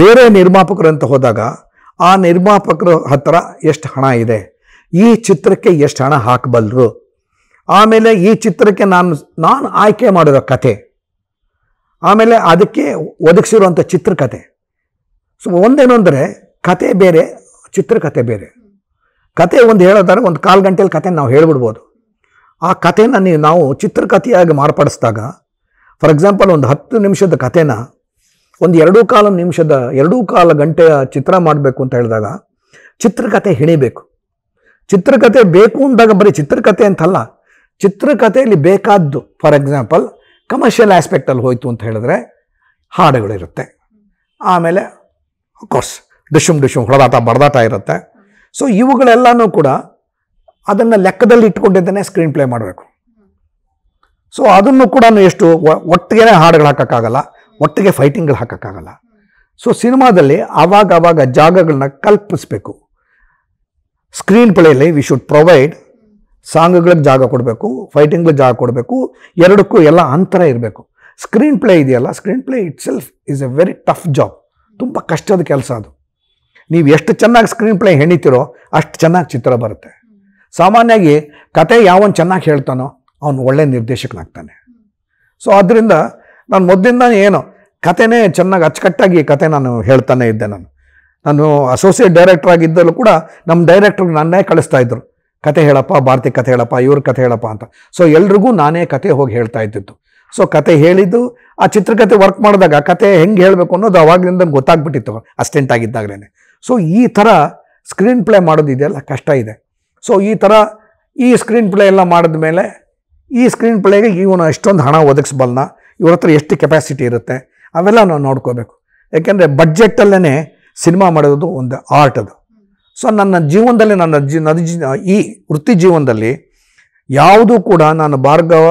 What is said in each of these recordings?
ಬೇರೆ ನಿರ್ಮಾಪಕರು ಅಂತ ಹೋದಾಗ ಆ ನಿರ್ಮಾಪಕರ ಹತ್ರ ಎಷ್ಟು ಹಣ ಇದೆ ಈ ಚಿತ್ರಕ್ಕೆ ಎಷ್ಟು ಹಣ ಹಾಕಬಲ್ಲರು ಆಮೇಲೆ ಈ ಚಿತ್ರಕ್ಕೆ ನಾನು ನಾನು ಆಯ್ಕೆ ಮಾಡಿರೋ ಕತೆ ಆಮೇಲೆ ಅದಕ್ಕೆ ಒದಗಿಸಿರುವಂಥ ಚಿತ್ರಕತೆ ಸೊ ಒಂದೇನು ಅಂದರೆ ಕತೆ ಬೇರೆ ಚಿತ್ರಕತೆ ಬೇರೆ ಕತೆ ಒಂದು ಹೇಳೋದಾದ್ರೆ ಒಂದು ಕಾಲು ಗಂಟೆಯಲ್ಲಿ ಕತೆ ನಾವು ಹೇಳ್ಬಿಡ್ಬೋದು ಆ ಕಥೆನ ನೀವು ನಾವು ಚಿತ್ರಕಥೆಯಾಗಿ ಮಾರ್ಪಡಿಸಿದಾಗ ಫಾರ್ ಎಕ್ಸಾಂಪಲ್ ಒಂದು ಹತ್ತು ನಿಮಿಷದ ಕಥೆನ ಒಂದು ಎರಡೂ ಕಾಲ ನಿಮಿಷದ ಎರಡೂ ಕಾಲ ಗಂಟೆಯ ಚಿತ್ರ ಮಾಡಬೇಕು ಅಂತ ಹೇಳಿದಾಗ ಚಿತ್ರಕತೆ ಹಿಣಿಬೇಕು ಚಿತ್ರಕತೆ ಬೇಕು ಅಂದಾಗ ಬರೀ ಚಿತ್ರಕತೆ ಅಂತಲ್ಲ ಚಿತ್ರಕಥೆಯಲ್ಲಿ ಬೇಕಾದ್ದು ಫಾರ್ ಎಕ್ಸಾಂಪಲ್ ಕಮರ್ಷಿಯಲ್ ಆಸ್ಪೆಕ್ಟಲ್ಲಿ ಹೋಯಿತು ಅಂತ ಹೇಳಿದ್ರೆ ಹಾಡುಗಳಿರುತ್ತೆ ಆಮೇಲೆ ಕೋರ್ಸ್ ಡಿಶುಮ್ ಡಿಶುಮ್ ಹೊಡೆದಾಟ ಬಡದಾಟ ಇರುತ್ತೆ ಸೊ ಇವುಗಳೆಲ್ಲನೂ ಕೂಡ ಅದನ್ನು ಲೆಕ್ಕದಲ್ಲಿ ಇಟ್ಕೊಂಡಿದ್ದೇನೆ ಸ್ಕ್ರೀನ್ ಪ್ಲೇ ಮಾಡಬೇಕು ಸೊ ಅದನ್ನು ಕೂಡ ಎಷ್ಟು ಒಟ್ಟಿಗೆ ಹಾಡುಗಳು ಹಾಕೋಕ್ಕಾಗಲ್ಲ ಒಟ್ಟಿಗೆ ಫೈಟಿಂಗ್ಗಳು ಹಾಕೋಕ್ಕಾಗಲ್ಲ ಸೊ ಸಿನಿಮಾದಲ್ಲಿ ಆವಾಗ ಆವಾಗ ಜಾಗಗಳನ್ನ ಕಲ್ಪಿಸಬೇಕು ಸ್ಕ್ರೀನ್ ಪ್ಲೇಯಲ್ಲಿ ವಿ ಶುಡ್ ಪ್ರೊವೈಡ್ ಸಾಂಗ್ಗಳಿಗೆ ಜಾಗ ಕೊಡಬೇಕು ಫೈಟಿಂಗ್ಗಳಿಗೆ ಜಾಗ ಕೊಡಬೇಕು ಎರಡಕ್ಕೂ ಎಲ್ಲ ಅಂತರ ಇರಬೇಕು ಸ್ಕ್ರೀನ್ ಪ್ಲೇ ಇದೆಯಲ್ಲ screenplay itself is a very tough job ತುಂಬ ಕಷ್ಟದ ಕೆಲಸ ಅದು ನೀವು ಎಷ್ಟು ಚೆನ್ನಾಗಿ ಸ್ಕ್ರೀನ್ ಪ್ಲೇ ಹೆಣಿತಿರೋ ಅಷ್ಟು ಚೆನ್ನಾಗಿ ಚಿತ್ರ ಬರುತ್ತೆ ಸಾಮಾನ್ಯವಾಗಿ ಕತೆ ಯಾವನು ಚೆನ್ನಾಗಿ ಹೇಳ್ತಾನೋ ಅವನು ಒಳ್ಳೆ ನಿರ್ದೇಶಕನಾಗ್ತಾನೆ ಸೊ ಆದ್ದರಿಂದ ನಾನು ಮೊದಲಿಂದ ಏನು ಕಥೆನೇ ಚೆನ್ನಾಗಿ ಅಚ್ಚುಕಟ್ಟಾಗಿ ಕತೆ ನಾನು ಹೇಳ್ತಾನೆ ಇದ್ದೆ ನಾನು ನಾನು ಅಸೋಸಿಯೇಟ್ ಡೈರೆಕ್ಟರ್ ಆಗಿದ್ದಲ್ಲೂ ಕೂಡ ನಮ್ಮ ಡೈರೆಕ್ಟ್ರಿಗೆ ನನ್ನೇ ಕಳಿಸ್ತಾ ಇದ್ದರು ಕತೆ ಹೇಳಪ್ಪ ಭಾರತಿ ಕತೆ ಹೇಳಪ್ಪ ಇವ್ರ ಕತೆ ಹೇಳಪ್ಪ ಅಂತ ಸೊ ಎಲ್ರಿಗೂ ನಾನೇ ಕತೆ ಹೋಗಿ ಹೇಳ್ತಾ ಇದ್ದಿತ್ತು ಸೊ ಕತೆ ಹೇಳಿದ್ದು ಆ ಚಿತ್ರಕತೆ ವರ್ಕ್ ಮಾಡಿದಾಗ ಕತೆ ಹೆಂಗೆ ಹೇಳಬೇಕು ಅನ್ನೋದು ಅವಾಗಲಿಂದ ಗೊತ್ತಾಗ್ಬಿಟ್ಟಿತ್ತು ಅಸ್ಟೆಂಟ್ ಆಗಿದ್ದಾಗಲೇ ಸೊ ಈ ಥರ ಸ್ಕ್ರೀನ್ ಪ್ಲೇ ಮಾಡೋದು ಇದೆಯಲ್ಲ ಕಷ್ಟ ಇದೆ ಸೊ ಈ ಥರ ಈ ಸ್ಕ್ರೀನ್ ಪ್ಲೇ ಎಲ್ಲ ಮಾಡಿದ ಮೇಲೆ ಈ ಸ್ಕ್ರೀನ್ ಪ್ಲೇಗೆ ಇವನು ಎಷ್ಟೊಂದು ಹಣ ಒದಗಿಸ್ಬಲ್ಲ ಇವ್ರ ಹತ್ರ ಎಷ್ಟು ಕೆಪಾಸಿಟಿ ಇರುತ್ತೆ ಅವೆಲ್ಲ ನಾವು ನೋಡ್ಕೋಬೇಕು ಯಾಕೆಂದರೆ ಬಡ್ಜೆಟ್ಟಲ್ಲೇ ಸಿನಿಮಾ ಮಾಡೋದು ಒಂದು ಆರ್ಟ್ ಅದು ಸೊ ನನ್ನ ಜೀವನದಲ್ಲಿ ನನ್ನ ಜಿ ನನ್ನ ಈ ವೃತ್ತಿ ಜೀವನದಲ್ಲಿ ಯಾವುದೂ ಕೂಡ ನಾನು ಭಾರ್ಗವ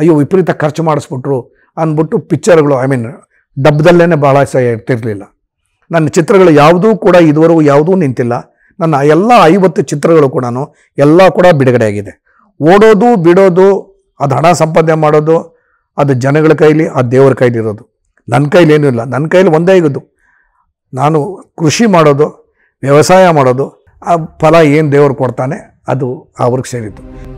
ಅಯ್ಯೋ ವಿಪರೀತ ಖರ್ಚು ಮಾಡಿಸ್ಬಿಟ್ರು ಅಂದ್ಬಿಟ್ಟು ಪಿಕ್ಚರ್ಗಳು ಐ ಮೀನ್ ಡಬ್ಬದಲ್ಲೇ ಭಾಳ ಸಹ ಇರ್ತಿರಲಿಲ್ಲ ನನ್ನ ಚಿತ್ರಗಳು ಯಾವುದೂ ಕೂಡ ಇದುವರೆಗೂ ಯಾವುದೂ ನಿಂತಿಲ್ಲ ನನ್ನ ಎಲ್ಲ ಐವತ್ತು ಚಿತ್ರಗಳು ಕೂಡ ಎಲ್ಲ ಕೂಡ ಆಗಿದೆ ಓಡೋದು ಬಿಡೋದು ಅದು ಹಣ ಸಂಪಾದನೆ ಮಾಡೋದು ಅದು ಜನಗಳ ಕೈಲಿ ಆ ದೇವರ ಕೈಲಿರೋದು ನನ್ನ ಕೈಲಿ ಇಲ್ಲ ನನ್ನ ಕೈಲಿ ಒಂದೇ ಇದ್ದು ನಾನು ಕೃಷಿ ಮಾಡೋದು ವ್ಯವಸಾಯ ಮಾಡೋದು ಆ ಫಲ ಏನು ದೇವರು ಕೊಡ್ತಾನೆ ಅದು ಅವ್ರಿಗೆ ಸೇರಿತು